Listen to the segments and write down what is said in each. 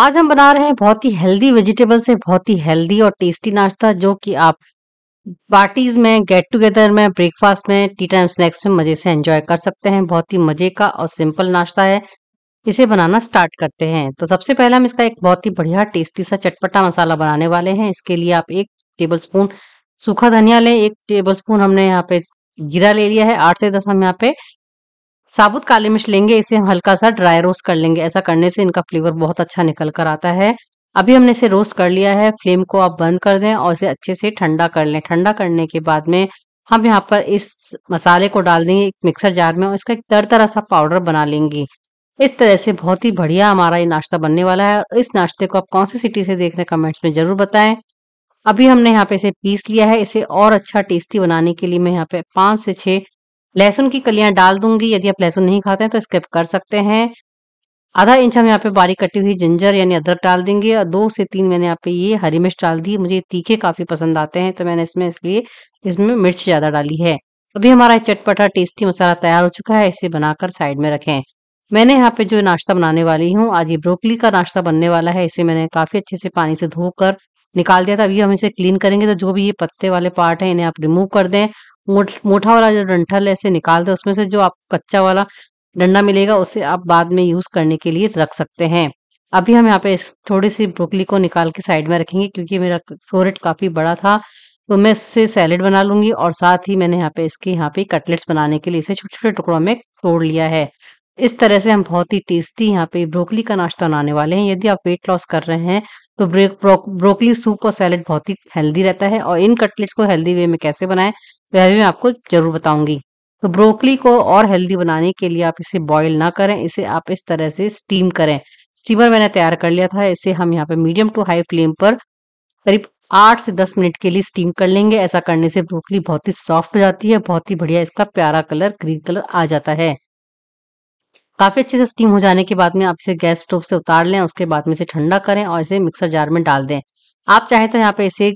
आज हम बना रहे हैं बहुत ही हेल्दी वेजिटेबल से बहुत ही हेल्दी और टेस्टी नाश्ता जो कि आप पार्टीज में गेट टुगेदर में ब्रेकफास्ट में टी टाइम स्नैक्स में मज़े से एंजॉय कर सकते हैं बहुत ही मज़े का और सिंपल नाश्ता है इसे बनाना स्टार्ट करते हैं तो सबसे पहले हम इसका एक बहुत ही बढ़िया टेस्टी सा चटपटा मसाला बनाने वाले हैं इसके लिए आप एक टेबल स्पून सूखा धनिया लें एक टेबल स्पून हमने यहाँ पे जीरा ले लिया है आठ से दस हम यहाँ पे साबुत काले मिर्च लेंगे इसे हम हल्का सा ड्राई रोस्ट कर लेंगे ऐसा करने से इनका फ्लेवर बहुत अच्छा निकल कर आता है अभी हमने इसे रोस्ट कर लिया है फ्लेम को आप बंद कर दें और इसे अच्छे से ठंडा कर लें ठंडा करने के बाद में हम यहाँ पर इस मसाले को डाल देंगे एक मिक्सर जार में और इसका एक तर तरह सा पाउडर बना लेंगी इस तरह से बहुत ही बढ़िया हमारा ये नाश्ता बनने वाला है और इस नाश्ते को आप कौन सी सिटी से देख रहे हैं कमेंट्स में जरूर बताएं अभी हमने यहाँ पे इसे पीस लिया है इसे और अच्छा टेस्टी बनाने के लिए मैं यहाँ पे पाँच से छः लहसुन की कलियां डाल दूंगी यदि आप लहसुन नहीं खाते हैं तो स्किप कर सकते हैं आधा इंच हम यहाँ पे बारीक कटी हुई जिंजर यानी अदरक डाल देंगे और दो से तीन मैंने यहाँ पे ये हरी मिर्च डाल दी मुझे तीखे काफी पसंद आते हैं तो मैंने इसमें इसलिए इसमें मिर्च ज्यादा डाली है अभी हमारा चटपटा टेस्टी मसाला तैयार हो चुका है इसे बनाकर साइड में रखें मैंने यहाँ पे जो नाश्ता बनाने वाली हूँ आज ये ब्रोकली का नाश्ता बनने वाला है इसे मैंने काफी अच्छे से पानी से धोकर निकाल दिया था अभी हम इसे क्लीन करेंगे तो जो भी ये पत्ते वाले पार्ट है इन्हें आप रिमूव कर दें मोटा वाला जो डंठल ऐसे निकाल दे उसमें से जो आप कच्चा वाला डंडा मिलेगा उसे आप बाद में यूज करने के लिए रख सकते हैं अभी हम यहाँ पे थोड़ी सी ब्रोकली को निकाल के साइड में रखेंगे क्योंकि मेरा फ्लोरेट काफी बड़ा था तो मैं इससे सैलेड बना लूंगी और साथ ही मैंने यहाँ पे इसके यहाँ पे कटलेट्स बनाने के लिए इसे छोटे छोटे टुकड़ों में तोड़ लिया है इस तरह से हम बहुत ही टेस्टी यहाँ पे ब्रोकली का नाश्ता बनाने वाले हैं यदि आप वेट लॉस कर रहे हैं तो ब्रेक ब्रो, ब्रोकली सूप और सैलड बहुत ही हेल्दी रहता है और इन कटलेट्स को हेल्दी वे में कैसे बनाएं वह तो भी मैं आपको जरूर बताऊंगी तो ब्रोकली को और हेल्दी बनाने के लिए आप इसे बॉईल ना करें इसे आप इस तरह से स्टीम करें स्टीमर मैंने तैयार कर लिया था इसे हम यहाँ पे मीडियम टू हाई फ्लेम पर करीब आठ से दस मिनट के लिए स्टीम कर लेंगे ऐसा करने से ब्रोकली बहुत ही सॉफ्ट हो जाती है बहुत ही बढ़िया इसका प्यारा कलर ग्रीन कलर आ जाता है काफ़ी अच्छे से स्टीम हो जाने के बाद में आप इसे गैस स्टोव से उतार लें उसके बाद में इसे ठंडा करें और इसे मिक्सर जार में डाल दें आप चाहे तो यहाँ पे इसे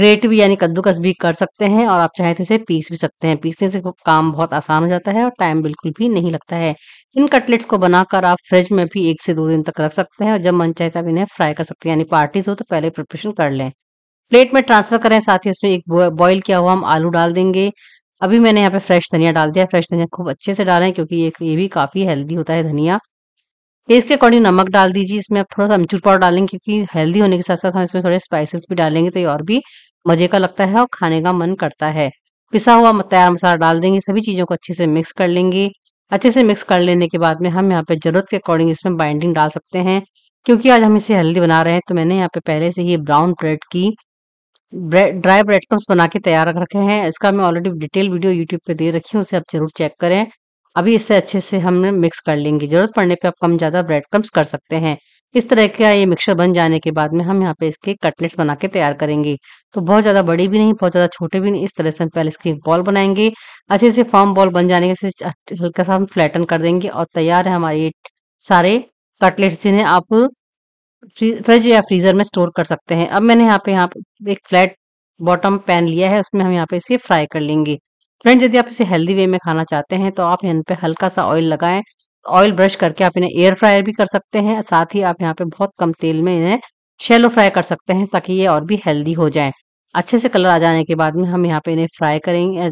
ग्रेट भी यानी कद्दूकस भी कर सकते हैं और आप चाहे तो इसे पीस भी सकते हैं पीसने से काम बहुत आसान हो जाता है और टाइम बिल्कुल भी नहीं लगता है इन कटलेट्स को बनाकर आप फ्रिज में भी एक से दो दिन तक रख सकते हैं और जब मन चाहे तब इन्हें फ्राई कर सकते हैं यानी पार्टीज हो तो पहले प्रिपरेशन कर लें प्लेट में ट्रांसफर करें साथ ही उसमें एक बॉयल किया हुआ हम आलू डाल देंगे अभी मैंने यहाँ पे फ्रेश धनिया डाल दिया फ्रेश धनिया खूब अच्छे से डालें क्योंकि ये ये भी काफ़ी हेल्दी होता है धनिया टेस्ट के अकॉर्डिंग नमक डाल दीजिए इसमें आप थोड़ा सा अमचूर पाउडर डालेंगे क्योंकि हेल्दी होने के साथ साथ हम इसमें थोड़े स्पाइसेस भी डालेंगे तो ये और भी मजे का लगता है और खाने का मन करता है पिसा हुआ तैयार मसाला डाल देंगे सभी चीज़ों को अच्छे से मिक्स कर लेंगे अच्छे से मिक्स कर लेने के बाद में हम यहाँ पे ज़रूरत के अकॉर्डिंग इसमें बाइंडिंग डाल सकते हैं क्योंकि आज हम इसे हेल्दी बना रहे हैं तो मैंने यहाँ पे पहले से ही ब्राउन ब्रेड की ड्राई ब्रेड क्रम्स बना के तैयार रख रखे हैं इसका मैं ऑलरेडी डिटेल वीडियो यूट्यूब पे दे रखी हूँ उसे आप जरूर चेक करें अभी इसे अच्छे से हम मिक्स कर लेंगे जरूरत पड़ने पे आप कम ज़्यादा ब्रेड क्रम्स कर सकते हैं इस तरह का ये मिक्सर बन जाने के बाद में हम यहाँ पे इसके कटलेट्स बना के तैयार करेंगे तो बहुत ज़्यादा बड़ी भी नहीं बहुत ज़्यादा छोटे भी नहीं इस तरह से हम पहले इसकी बॉल बनाएंगे अच्छे से फॉर्म बॉल बन जाने के हल्का सा हम फ्लैटन कर देंगे और तैयार है हमारे सारे कटलेट्स जिन्हें आप फ्रिज या फ्रीज़र में स्टोर कर सकते हैं अब मैंने यहाँ पे यहाँ पे एक फ्लैट बॉटम पैन लिया है उसमें हम यहाँ पे इसे फ्राई कर लेंगे फ्रेंड्स यदि आप इसे हेल्दी वे में खाना चाहते हैं तो आप इन पे हल्का सा ऑयल लगाएं ऑयल ब्रश करके आप इन्हें एयर फ्रायर भी कर सकते हैं साथ ही आप यहाँ पे बहुत कम तेल में इन्हें शेलो फ्राई कर सकते हैं ताकि ये और भी हेल्दी हो जाए अच्छे से कलर आ जाने के बाद में हम यहाँ पे इन्हें फ्राई करेंगे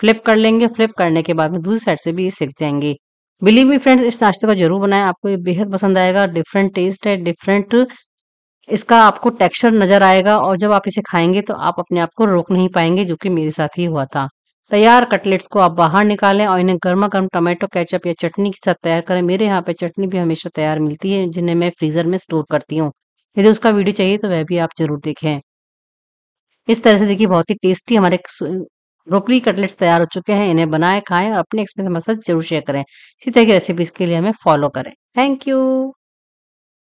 फ्लिप कर लेंगे फ्लिप करने के बाद में दूसरी साइड से भी सीख जाएंगे बिलीव मी फ्रेंड्स इस नाश्ते को जरूर बनाए आपको ये बेहद पसंद आएगा डिफरेंट टेस्ट है डिफरेंट इसका आपको टेक्सचर नजर आएगा और जब आप इसे खाएंगे तो आप अपने आप को रोक नहीं पाएंगे जो कि मेरे साथ ही हुआ था तैयार कटलेट्स को आप बाहर निकालें और इन्हें गर्मा गर्म टमाटो केचप या चटनी के साथ तैयार करें मेरे यहाँ पे चटनी भी हमेशा तैयार मिलती है जिन्हें मैं फ्रीजर में स्टोर करती हूँ यदि उसका वीडियो चाहिए तो वह भी आप जरूर देखें इस तरह से देखिए बहुत ही टेस्टी हमारे ब्रोकली कटलेट्स तैयार हो चुके हैं इन्हें बनाए खाएं और अपने एक्सपीरियंस हमारे साथ जरूर शेयर करें इसी तरह की रेसिपीज के लिए हमें फॉलो करें थैंक यू